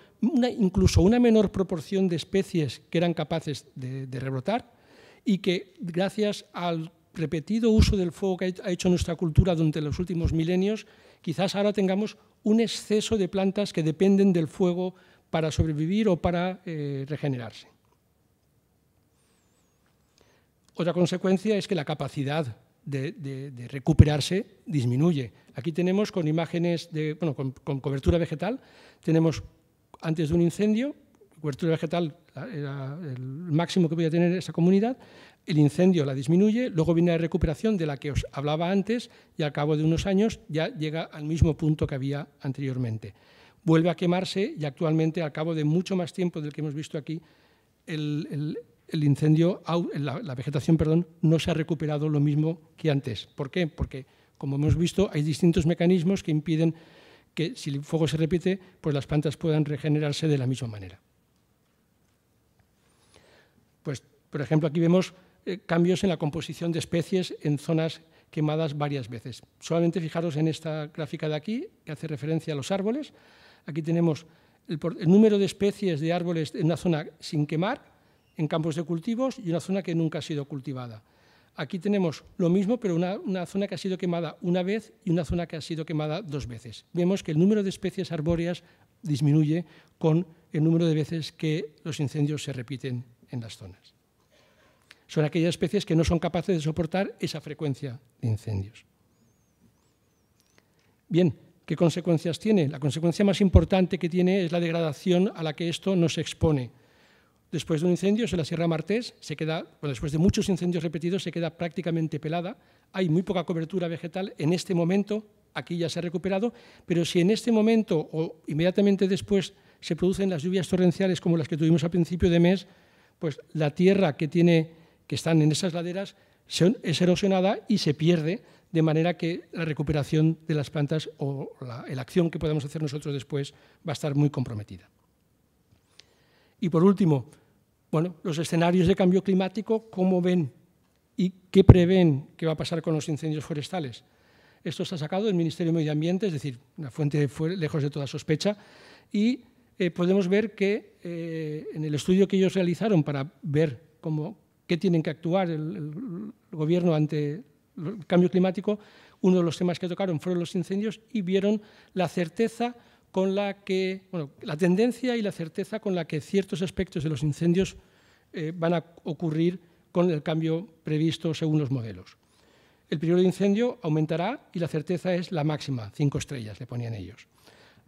incluso una menor proporción de especies que eran capaces de, de, rebrotar y que gracias al repetido uso del fuego que ha hecho nuestra cultura durante los últimos milenios, quizás ahora tengamos un exceso de plantas que dependen del fuego para sobrevivir o para eh, regenerarse. Otra consecuencia es que la capacidad de, recuperarse disminuye. Aquí tenemos con imágenes de, bueno, con, cobertura vegetal, tenemos antes de un incendio, cobertura vegetal era el máximo que podía tener esa comunidad, el incendio la disminuye, luego viene la recuperación de la que os hablaba antes y al cabo de unos años ya llega al mismo punto que había anteriormente. Vuelve a quemarse y actualmente, al cabo de mucho más tiempo del que hemos visto aquí, el, incendio, la, la, vegetación perdón, no se ha recuperado lo mismo que antes. ¿Por qué? Porque, como hemos visto, hay distintos mecanismos que impiden que si el fuego se repite, pues las plantas puedan regenerarse de la misma manera. Pues, por ejemplo, aquí vemos eh, cambios en la composición de especies en zonas quemadas varias veces. Solamente fijaros en esta gráfica de aquí, que hace referencia a los árboles. Aquí tenemos el, número de especies de árboles en una zona sin quemar, en campos de cultivos y una zona que nunca ha sido cultivada. Aquí tenemos lo mismo, pero una, zona que ha sido quemada una vez y una zona que ha sido quemada dos veces. Vemos que el número de especies arbóreas disminuye con el número de veces que los incendios se repiten en las zonas. Son aquellas especies que no son capaces de soportar esa frecuencia de incendios. Bien, ¿qué consecuencias tiene? La consecuencia más importante que tiene es la degradación a la que esto nos expone. Después de un incendio en la Sierra Martés, se queda, bueno, después de muchos incendios repetidos, se queda prácticamente pelada. Hay muy poca cobertura vegetal en este momento, aquí ya se ha recuperado, pero si en este momento o inmediatamente después se producen las lluvias torrenciales como las que tuvimos al principio de mes, pues la tierra que tiene que están en esas laderas es erosionada y se pierde, de manera que la recuperación de las plantas o la, acción que podamos hacer nosotros después va a estar muy comprometida. Y por último, bueno, los escenarios de cambio climático, ¿cómo ven y qué prevén que va a pasar con los incendios forestales? Esto está sacado del Ministerio de Medio Ambiente, es decir, una fuente lejos de toda sospecha, y eh, podemos ver que eh, en el estudio que ellos realizaron para ver cómo, qué tienen que actuar el, gobierno ante el cambio climático, uno de los temas que tocaron fueron los incendios y vieron la certeza con la que, la tendencia y la certeza con la que ciertos aspectos de los incendios eh, van a ocurrir con el cambio previsto según los modelos. El periodo de incendio aumentará y la certeza es la máxima, cinco estrellas le ponían ellos.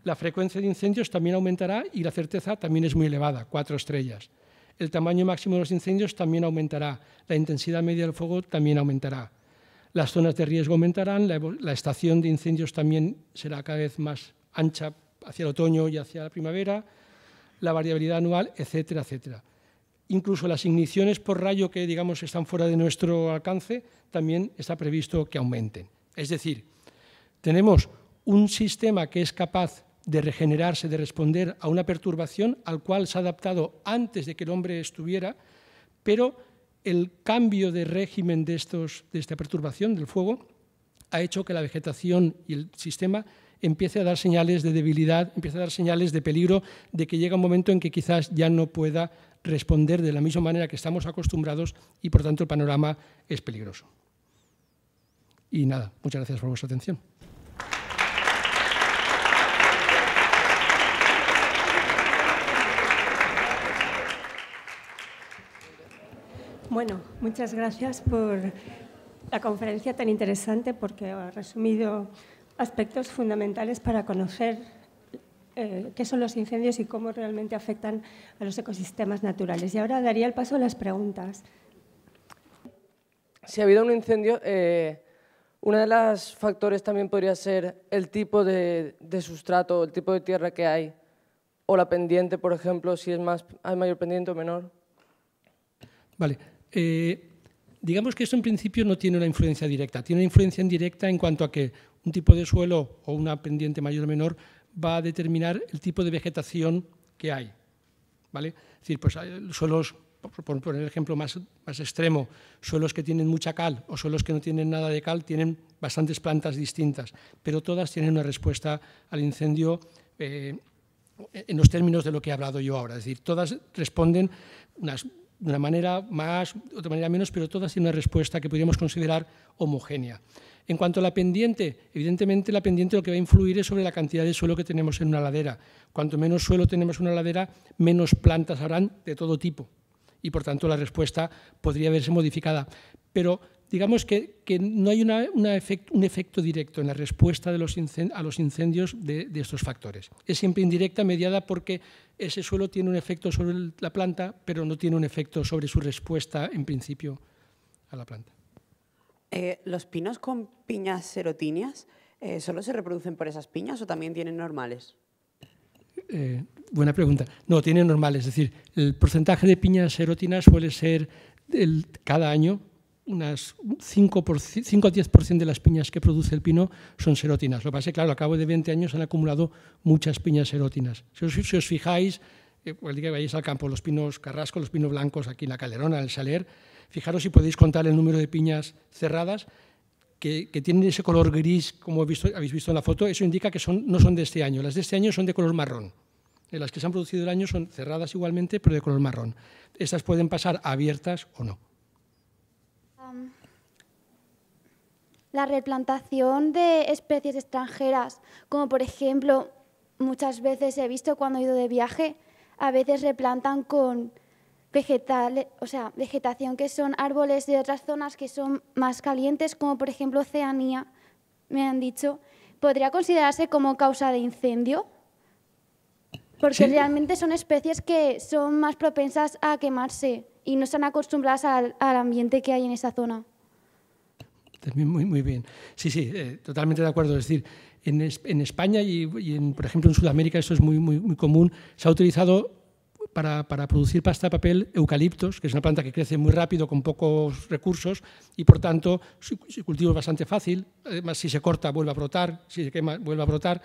La frecuencia de incendios también aumentará y la certeza también es muy elevada, cuatro estrellas el tamaño máximo de los incendios también aumentará, la intensidad media del fuego también aumentará, las zonas de riesgo aumentarán, la, estación de incendios también será cada vez más ancha hacia el otoño y hacia la primavera, la variabilidad anual, etcétera, etcétera. Incluso las igniciones por rayo que, digamos, están fuera de nuestro alcance, también está previsto que aumenten. Es decir, tenemos un sistema que es capaz de regenerarse, de responder a una perturbación al cual se ha adaptado antes de que el hombre estuviera, pero el cambio de régimen de, estos, de esta perturbación del fuego ha hecho que la vegetación y el sistema empiece a dar señales de debilidad, empiece a dar señales de peligro, de que llega un momento en que quizás ya no pueda responder de la misma manera que estamos acostumbrados y por tanto el panorama es peligroso. Y nada, muchas gracias por vuestra atención. Bueno, muchas gracias por la conferencia tan interesante porque ha resumido aspectos fundamentales para conocer eh, qué son los incendios y cómo realmente afectan a los ecosistemas naturales. Y ahora daría el paso a las preguntas. Si ha habido un incendio, eh, uno de los factores también podría ser el tipo de, sustrato, el tipo de tierra que hay, o la pendiente, por ejemplo, si es más, hay mayor pendiente o menor. Vale. Eh, digamos que esto en principio no tiene una influencia directa, tiene una influencia indirecta en cuanto a que un tipo de suelo o una pendiente mayor o menor va a determinar el tipo de vegetación que hay. ¿vale? decir, pues suelos, por poner el ejemplo más, más extremo, suelos que tienen mucha cal o suelos que no tienen nada de cal tienen bastantes plantas distintas, pero todas tienen una respuesta al incendio. Eh, en los términos de lo que he hablado yo ahora. Es decir, todas responden, unas de una manera más, de otra manera menos, pero todas tienen una respuesta que podríamos considerar homogénea. En cuanto a la pendiente, evidentemente la pendiente lo que va a influir es sobre la cantidad de suelo que tenemos en una ladera. Cuanto menos suelo tenemos en una ladera, menos plantas habrán de todo tipo y por tanto la respuesta podría verse modificada. Pero digamos que, no hay un efecto directo en la respuesta de los a los incendios de, estos factores. Es siempre indirecta, mediada porque ese suelo tiene un efecto sobre la planta, pero no tiene un efecto sobre su respuesta, en principio, a la planta. Eh, ¿Los pinos con piñas serotíneas eh, solo se reproducen por esas piñas o también tienen normales? Eh, buena pregunta. No, tienen normales. Es decir, el porcentaje de piñas serotinas suele ser cada año unas 5, o 10% de las piñas que produce el pino son serotinas Lo que pasa es que, claro, al cabo de 20 años han acumulado muchas piñas serotinas Si os, fijáis, eh, pues el vayáis al campo, los pinos carrascos, los pinos blancos aquí en la Calerona, en el Saler, fijaros si podéis contar el número de piñas cerradas que, tienen ese color gris, como habéis visto en la foto, eso indica que son, no son de este año. Las de este año son de color marrón. Eh, las que se han producido el año son cerradas igualmente, pero de color marrón. Estas pueden pasar abiertas o no. la replantación de especies extranjeras, como por ejemplo, muchas veces he visto cuando he ido de viaje, a veces replantan con o sea, vegetación que son árboles de otras zonas que son más calientes, como por ejemplo Oceanía, me han dicho, ¿podría considerarse como causa de incendio? Porque realmente son especies que son más propensas a quemarse y no están acostumbradas al ambiente que hay en esa zona muy, bien. Sí, sí, eh, totalmente de acuerdo. Es decir, en, España y, por ejemplo, en Sudamérica, esto es muy, muy, común, se ha utilizado para, producir pasta de papel eucaliptos, que es una planta que crece muy rápido con pocos recursos y por tanto su, su cultivo es bastante fácil. Además, si se corta vuelve a brotar, si se quema vuelve a brotar.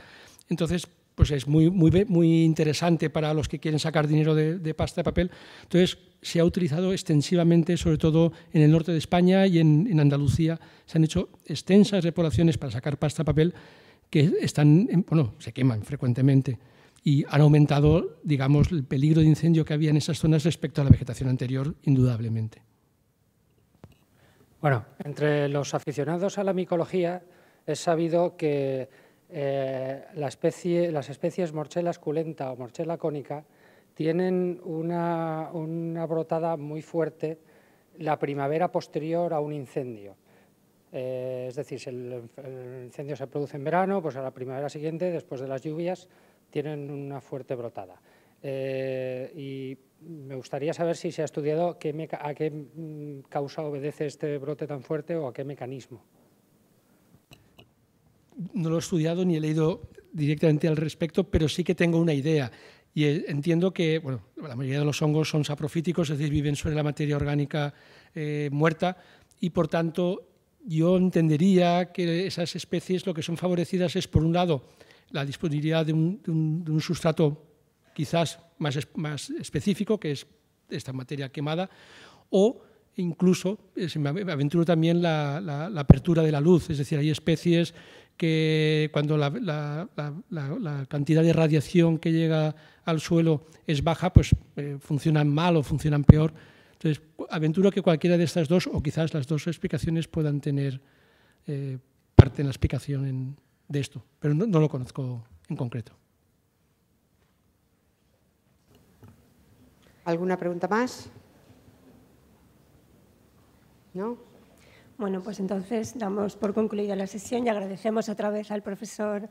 Entonces, pues es muy, muy, muy interesante para los que quieren sacar dinero de, pasta de papel. Entonces, se ha utilizado extensivamente, sobre todo en el norte de España y en, Andalucía. Se han hecho extensas repoblaciones para sacar pasta de papel que están, bueno, se queman frecuentemente y han aumentado, digamos, el peligro de incendio que había en esas zonas respecto a la vegetación anterior, indudablemente. Bueno, entre los aficionados a la micología es sabido que eh, las especies Morchella esculenta o Morchella cónica tienen una, brotada muy fuerte la primavera posterior a un incendio. Eh, es decir, si el, incendio se produce en verano, pues a la primavera siguiente, después de las lluvias, tienen una fuerte brotada. Eh, y me gustaría saber si se ha estudiado a qué mm, causa obedece este brote tan fuerte o a qué mecanismo no lo he estudiado ni he leído directamente al respecto, pero sí que tengo una idea. Y eh, entiendo que bueno, la mayoría de los hongos son saprofíticos, es decir, viven sobre la materia orgánica eh, muerta y por tanto yo entendería que esas especies lo que son favorecidas es, por un lado, la disponibilidad de un, sustrato quizás más, específico, que es esta materia quemada, o incluso, eh, me aventuro también la, la, apertura de la luz, es decir, hay especies que cuando la, cantidad de radiación que llega al suelo es baja, pues eh, funcionan mal o funcionan peor. Entonces, aventuro que cualquiera de estas dos, o quizás las dos explicaciones, puedan tener eh, parte en la explicación de esto, pero no, no lo conozco en concreto. ¿Alguna pregunta más? ¿No? Bueno, pues entonces damos por concluida la sesión y agradecemos otra vez al profesor.